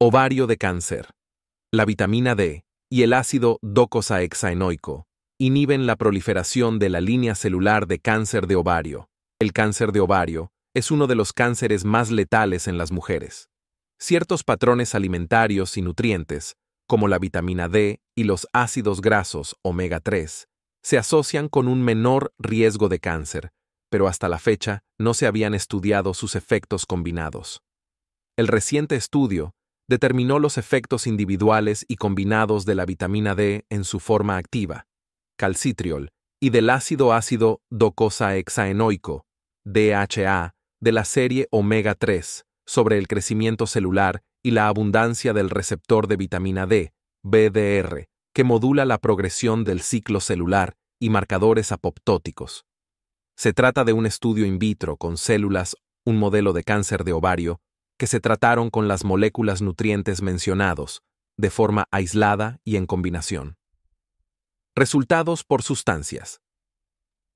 Ovario de cáncer. La vitamina D y el ácido docosahexaenoico inhiben la proliferación de la línea celular de cáncer de ovario. El cáncer de ovario es uno de los cánceres más letales en las mujeres. Ciertos patrones alimentarios y nutrientes, como la vitamina D y los ácidos grasos omega 3, se asocian con un menor riesgo de cáncer, pero hasta la fecha no se habían estudiado sus efectos combinados. El reciente estudio determinó los efectos individuales y combinados de la vitamina D en su forma activa, calcitriol, y del ácido ácido docosahexaenoico, DHA, de la serie omega 3, sobre el crecimiento celular y la abundancia del receptor de vitamina D, BDR, que modula la progresión del ciclo celular y marcadores apoptóticos. Se trata de un estudio in vitro con células, un modelo de cáncer de ovario, que se trataron con las moléculas nutrientes mencionados, de forma aislada y en combinación. Resultados por sustancias.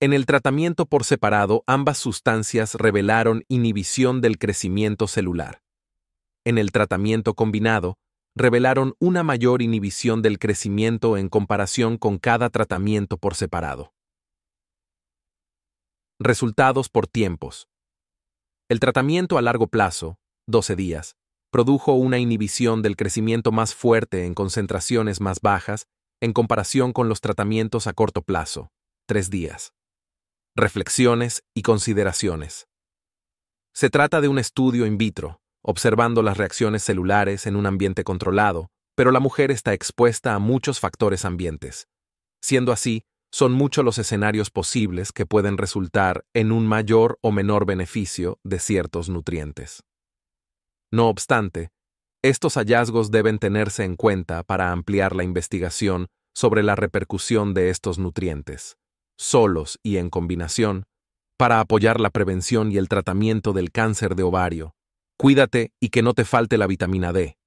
En el tratamiento por separado, ambas sustancias revelaron inhibición del crecimiento celular. En el tratamiento combinado, revelaron una mayor inhibición del crecimiento en comparación con cada tratamiento por separado. Resultados por tiempos. El tratamiento a largo plazo, 12 días, produjo una inhibición del crecimiento más fuerte en concentraciones más bajas en comparación con los tratamientos a corto plazo, 3 días. Reflexiones y consideraciones. Se trata de un estudio in vitro, observando las reacciones celulares en un ambiente controlado, pero la mujer está expuesta a muchos factores ambientes. Siendo así, son muchos los escenarios posibles que pueden resultar en un mayor o menor beneficio de ciertos nutrientes. No obstante, estos hallazgos deben tenerse en cuenta para ampliar la investigación sobre la repercusión de estos nutrientes, solos y en combinación, para apoyar la prevención y el tratamiento del cáncer de ovario. Cuídate y que no te falte la vitamina D.